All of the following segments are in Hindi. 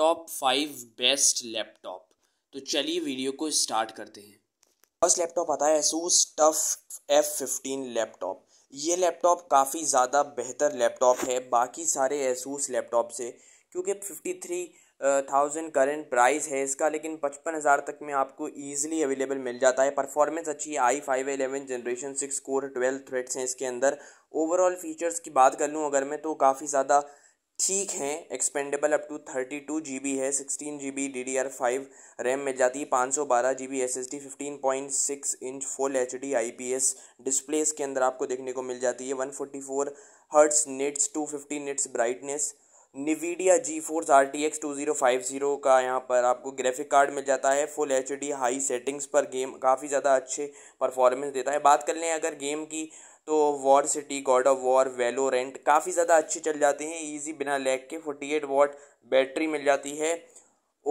टॉप फाइव बेस्ट लैपटॉप तो चलिए वीडियो को स्टार्ट करते हैं फर्स्ट लैपटॉप आता है Asus TUF F fifteen laptop ये लैपटॉप काफ़ी ज़्यादा बेहतर लैपटॉप है बाकी सारे एसूस लैपटॉप से क्योंकि fifty three thousand current price है इसका लेकिन पचपन हज़ार तक में आपको ईजिली अवेलेबल मिल जाता है परफॉर्मेंस अच्छी है आई five eleven generation six core twelve threads हैं इसके अंदर ओवरऑल फीचर्स की बात कर लूँ अगर मैं तो काफ़ी ज़्यादा ठीक हैं expandable up to thirty two G B है sixteen G B D D R five RAM मिल जाती है पाँच सौ बारह G B S S D fifteen point six inch full H D I P S display इसके अंदर आपको देखने को मिल जाती है one forty four hertz nits two fifty nits brightness Nvidia GeForce R T X two zero five zero का यहाँ पर आपको ग्राफिक कार्ड मिल जाता है full H D high settings पर गेम काफ़ी ज़्यादा अच्छे परफॉर्मेंस देता है बात कर लें अगर गेम की तो war city God of War Valorant काफ़ी ज़्यादा अच्छे चल जाते हैं ईजी बिना लैग के एट वॉट बैटरी मिल जाती है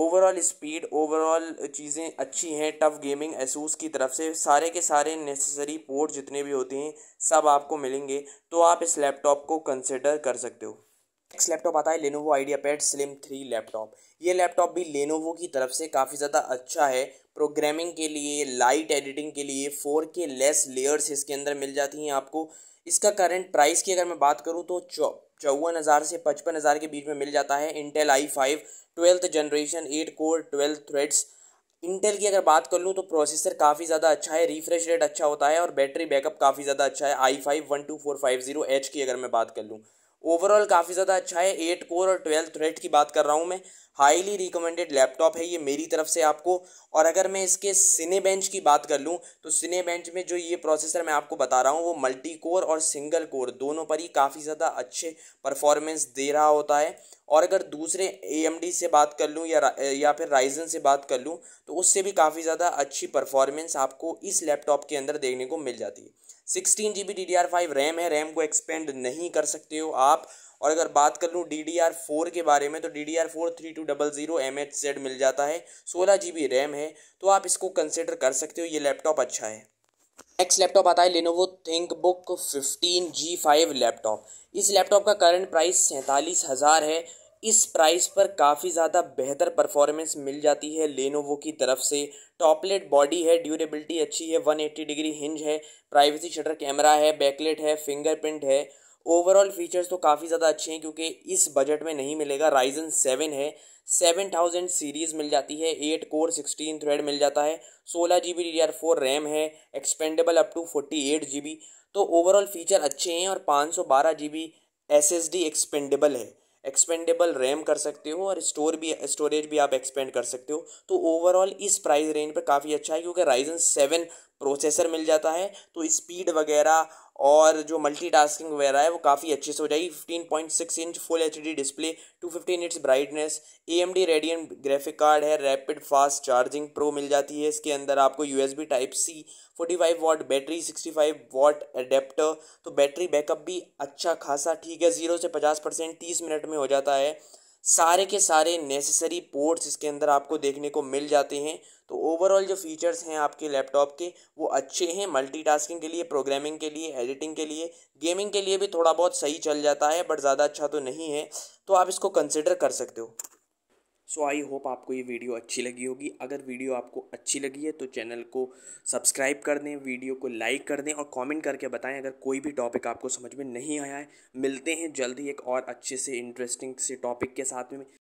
ओवरऑल स्पीड ओवरऑल चीज़ें अच्छी हैं टफ गेमिंग एसूस की तरफ से सारे के सारे नेसेसरी पोर्ट जितने भी होते हैं सब आपको मिलेंगे तो आप इस लैपटॉप को कंसिडर कर सकते हो नेक्स्ट लैपटॉप आता है Lenovo IdeaPad Slim three laptop ये लैपटॉप भी लेनोवो की तरफ से काफ़ी ज़्यादा अच्छा है प्रोग्रामिंग के लिए लाइट एडिटिंग के लिए फोर के लेस लेयर्स इसके अंदर मिल जाती हैं आपको इसका करंट प्राइस की अगर मैं बात करूँ तो चौवन हज़ार से पचपन हज़ार के बीच में मिल जाता है Intel i five twelfth generation eight core twelfth threads Intel की अगर बात कर लूँ तो प्रोसेसर काफ़ी ज़्यादा अच्छा है रिफ्रेश रेट अच्छा होता है और बैटरी बैकअप काफ़ी ज़्यादा अच्छा है आई five one two four five zero H की अगर मैं बात कर लूँ ओवरऑल काफ़ी ज़्यादा अच्छा है एट कोर और ट्वेल्थ थ्रेड की बात कर रहा हूँ मैं हाईली रिकमेंडेड लैपटॉप है ये मेरी तरफ से आपको और अगर मैं इसके सिने बेंच की बात कर लूँ तो सिने बेंच में जो ये प्रोसेसर मैं आपको बता रहा हूँ वो मल्टी कोर और सिंगल कोर दोनों पर ही काफ़ी ज़्यादा अच्छे परफॉर्मेंस दे रहा होता है और अगर दूसरे ए से बात कर लूँ या या फिर राइजन से बात कर लूँ तो उससे भी काफ़ी ज़्यादा अच्छी परफॉर्मेंस आपको इस लैपटॉप के अंदर देखने को मिल जाती है sixteen G B D D R five RAM है रैम को एक्सपेंड नहीं कर सकते हो आप और अगर बात कर लूँ डी डी आर फोर के बारे में तो D D R four three two double zero M H Z मिल जाता है सोलह जी बी रैम है तो आप इसको कंसिडर कर सकते हो ये लैपटॉप अच्छा है नेक्स्ट लैपटॉप आता है Lenovo ThinkBook fifteen G five laptop इस लैपटॉप का करंट प्राइस सैंतालीस हज़ार है इस प्राइस पर काफ़ी ज़्यादा बेहतर परफॉर्मेंस मिल जाती है लेनोवो की तरफ से टॉपलेट बॉडी है ड्यूरेबिलिटी अच्छी है 180 डिग्री हिंज है प्राइवेसी शटर कैमरा है बैकलेट है फिंगरप्रिंट है ओवरऑल फीचर्स तो काफ़ी ज़्यादा अच्छे हैं क्योंकि इस बजट में नहीं मिलेगा राइजन सेवन है सेवन थाउजेंड सीरीज़ मिल जाती है एट कोर सिक्सटीन थ्रेड मिल जाता है सोलह G B D R four RAM है expandable up to forty eight G B तो ओवरऑल फीचर अच्छे हैं और पाँच सौ बारह G B S S D expandable है एक्सपेंडेबल रैम कर सकते हो और स्टोर भी स्टोरेज भी आप एक्सपेंड कर सकते हो तो ओवरऑल इस प्राइस रेंज पर काफ़ी अच्छा है क्योंकि राइजन सेवन प्रोसेसर मिल जाता है तो स्पीड वगैरह और जो मल्टीटास्किंग वगैरह है वो काफ़ी अच्छे से हो जाएगी fifteen point six inch full H D display two fifteen its brightness A M D Radeon graphic card है रैपिड फास्ट चार्जिंग प्रो मिल जाती है इसके अंदर आपको U S B type C forty five watt battery sixty five watt adapter तो बैटरी बैकअप भी अच्छा खासा ठीक है जीरो से पचास परसेंट तीस मिनट में हो जाता है सारे के सारे नेसेसरी पोर्ट्स इसके अंदर आपको देखने को मिल जाते हैं तो ओवरऑल जो फीचर्स हैं आपके लैपटॉप के वो अच्छे हैं मल्टीटास्किंग के लिए प्रोग्रामिंग के लिए एडिटिंग के लिए गेमिंग के लिए भी थोड़ा बहुत सही चल जाता है बट ज़्यादा अच्छा तो नहीं है तो आप इसको कंसिडर कर सकते हो सो आई होप आपको ये वीडियो अच्छी लगी होगी अगर वीडियो आपको अच्छी लगी है तो चैनल को सब्सक्राइब कर दें वीडियो को लाइक कर दें और कमेंट करके बताएं अगर कोई भी टॉपिक आपको समझ में नहीं आया है मिलते हैं जल्दी एक और अच्छे से इंटरेस्टिंग से टॉपिक के साथ में